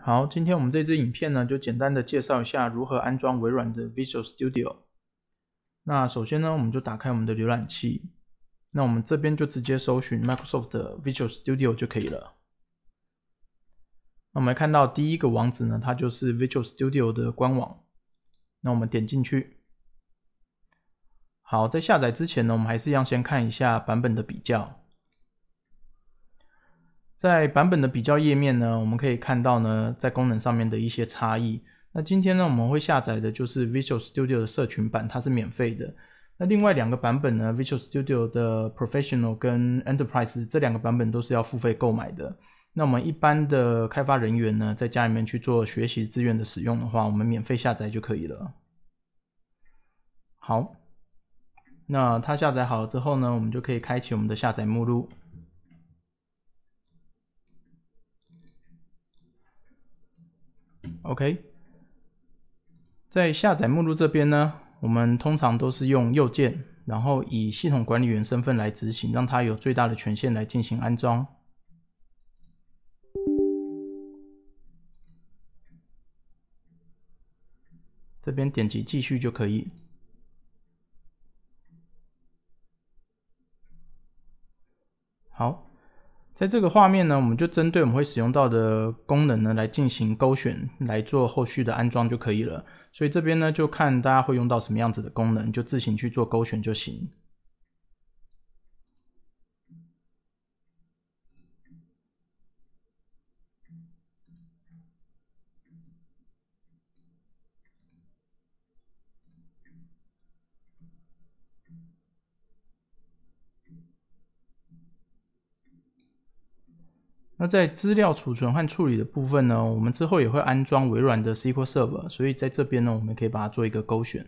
好，今天我们这支影片呢，就简单的介绍一下如何安装微软的 Visual Studio。那首先呢，我们就打开我们的浏览器，那我们这边就直接搜寻 Microsoft 的 Visual Studio 就可以了。那我们看到第一个网址呢，它就是 Visual Studio 的官网。那我们点进去。好，在下载之前呢，我们还是要先看一下版本的比较。在版本的比较页面呢，我们可以看到呢，在功能上面的一些差异。那今天呢，我们会下载的就是 Visual Studio 的社群版，它是免费的。那另外两个版本呢，Visual Studio 的 Professional 跟 Enterprise 这两个版本都是要付费购买的。那我们一般的开发人员呢，在家里面去做学习资源的使用的话，我们免费下载就可以了。好，那它下载好之后呢，我们就可以开启我们的下载目录。OK，在下载目录这边呢，我们通常都是用右键，然后以系统管理员身份来执行，让它有最大的权限来进行安装。这边点击继续就可以。好。在这个画面呢，我们就针对我们会使用到的功能呢来进行勾选，来做后续的安装就可以了。所以这边呢，就看大家会用到什么样子的功能，就自行去做勾选就行。那在资料储存和处理的部分呢，我们之后也会安装微软的 SQL Server，所以在这边呢，我们可以把它做一个勾选。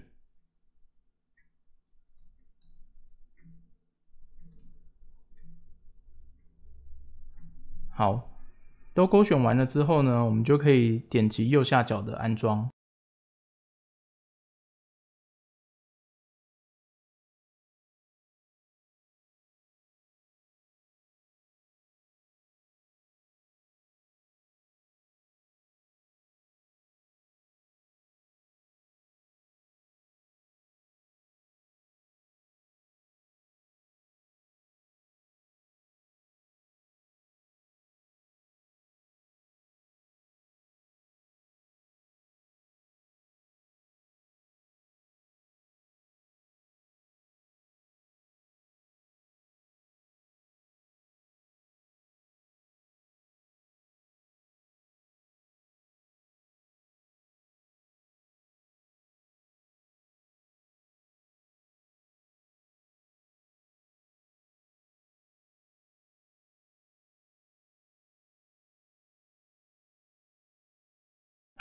好，都勾选完了之后呢，我们就可以点击右下角的安装。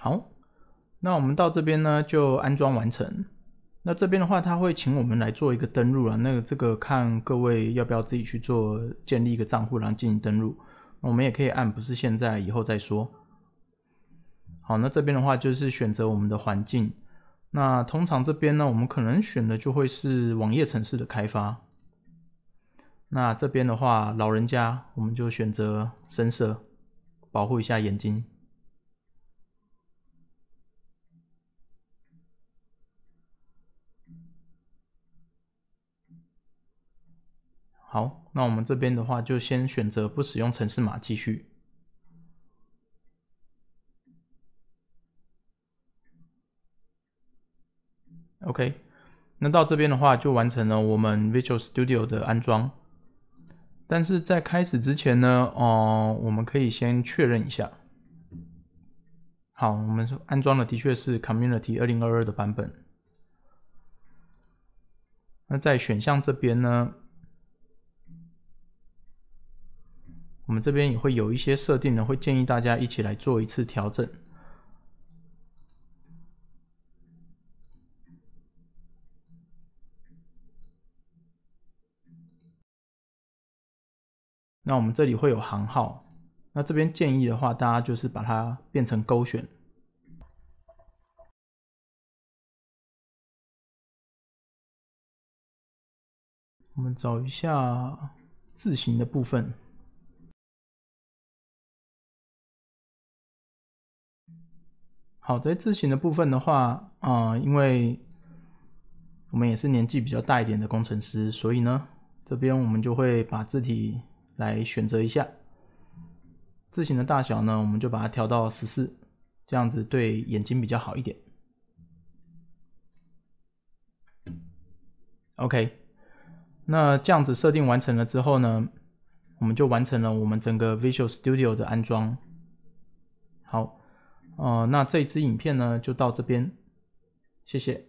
好，那我们到这边呢，就安装完成。那这边的话，他会请我们来做一个登录了。那个这个看各位要不要自己去做建立一个账户，然后进行登录。我们也可以按不是现在，以后再说。好，那这边的话就是选择我们的环境。那通常这边呢，我们可能选的就会是网页城市的开发。那这边的话，老人家我们就选择深色，保护一下眼睛。好，那我们这边的话就先选择不使用城市码继续。OK，那到这边的话就完成了我们 Visual Studio 的安装。但是在开始之前呢，哦，我们可以先确认一下。好，我们安装的的确是 Community 二零二二的版本。那在选项这边呢？我们这边也会有一些设定呢，会建议大家一起来做一次调整。那我们这里会有行号，那这边建议的话，大家就是把它变成勾选。我们找一下字形的部分。好在字型的部分的话，啊，因为我们也是年纪比较大一点的工程师，所以呢，这边我们就会把字体来选择一下。字型的大小呢，我们就把它调到十四，这样子对眼睛比较好一点。OK，那这样子设定完成了之后呢，我们就完成了我们整个 Visual Studio 的安装。好。呃，那这支影片呢，就到这边，谢谢。